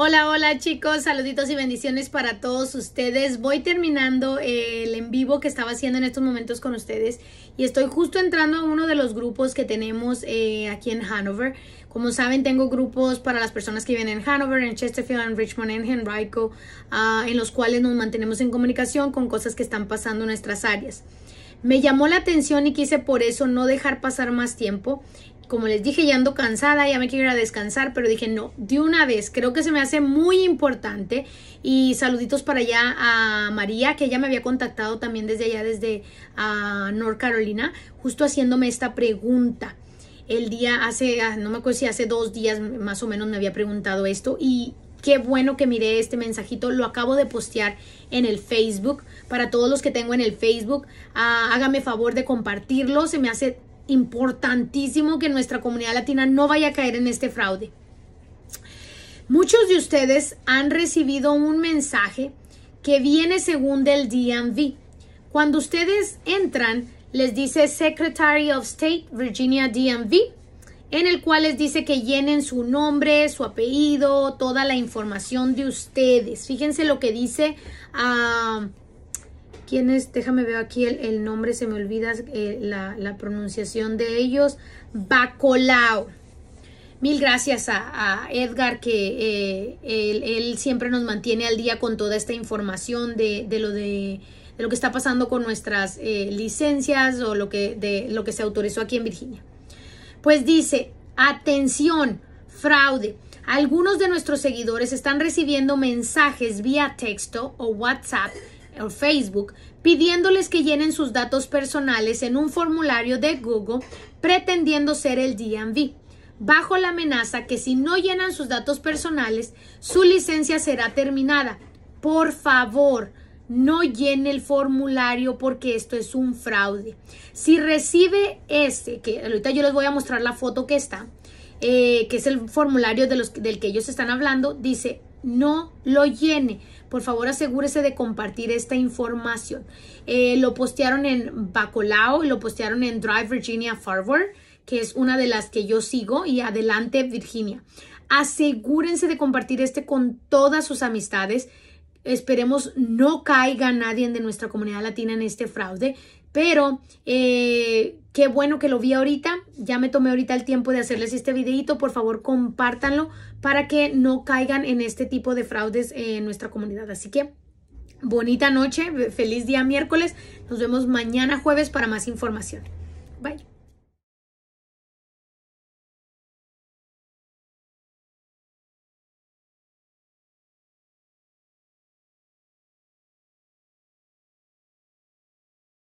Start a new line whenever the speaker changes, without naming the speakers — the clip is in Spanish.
Hola, hola chicos, saluditos y bendiciones para todos ustedes. Voy terminando eh, el en vivo que estaba haciendo en estos momentos con ustedes y estoy justo entrando a uno de los grupos que tenemos eh, aquí en Hanover. Como saben, tengo grupos para las personas que viven en Hanover, en Chesterfield, en Richmond, en Henrico, ah, en los cuales nos mantenemos en comunicación con cosas que están pasando en nuestras áreas. Me llamó la atención y quise por eso no dejar pasar más tiempo. Como les dije, ya ando cansada, ya me quiero ir a descansar, pero dije, no, de una vez, creo que se me hace muy importante. Y saluditos para allá a María, que ella me había contactado también desde allá, desde a ah, North Carolina, justo haciéndome esta pregunta el día hace, ah, no me acuerdo si hace dos días más o menos me había preguntado esto y Qué bueno que miré este mensajito, lo acabo de postear en el Facebook. Para todos los que tengo en el Facebook, ah, hágame favor de compartirlo. Se me hace importantísimo que nuestra comunidad latina no vaya a caer en este fraude. Muchos de ustedes han recibido un mensaje que viene según del DMV. Cuando ustedes entran, les dice Secretary of State, Virginia DMV en el cual les dice que llenen su nombre, su apellido, toda la información de ustedes. Fíjense lo que dice a... Ah, Déjame ver aquí el, nombre, se me olvida eh, la, pronunciación de ellos. Bacolao. Mil gracias a, Edgar que eh, él, siempre nos mantiene al día con toda esta información de, lo de lo que está pasando con nuestras eh, licencias o lo que, de, lo que se autorizó aquí en Virginia. Pues dice, atención, fraude. Algunos de nuestros seguidores están recibiendo mensajes vía texto o WhatsApp o Facebook pidiéndoles que llenen sus datos personales en un formulario de Google pretendiendo ser el DMV bajo la amenaza que si no llenan sus datos personales, su licencia será terminada. Por favor, no llene el formulario porque esto es un fraude. Si recibe este, que ahorita yo les voy a mostrar la foto que está, eh, que es el formulario de los, del que ellos están hablando, dice no lo llene. Por favor, asegúrese de compartir esta información. Eh, lo postearon en Bacolao y lo postearon en Drive Virginia Forward, que es una de las que yo sigo, y adelante Virginia. Asegúrense de compartir este con todas sus amistades Esperemos no caiga nadie de nuestra comunidad latina en este fraude, pero eh, qué bueno que lo vi ahorita. Ya me tomé ahorita el tiempo de hacerles este videito. Por favor, compártanlo para que no caigan en este tipo de fraudes en nuestra comunidad. Así que bonita noche, feliz día miércoles. Nos vemos mañana jueves para más información. Bye.